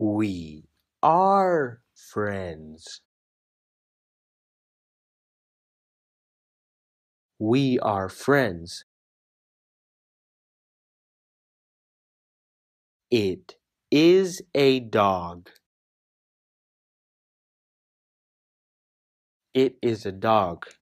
We are friends. We are friends. It is a dog. It is a dog.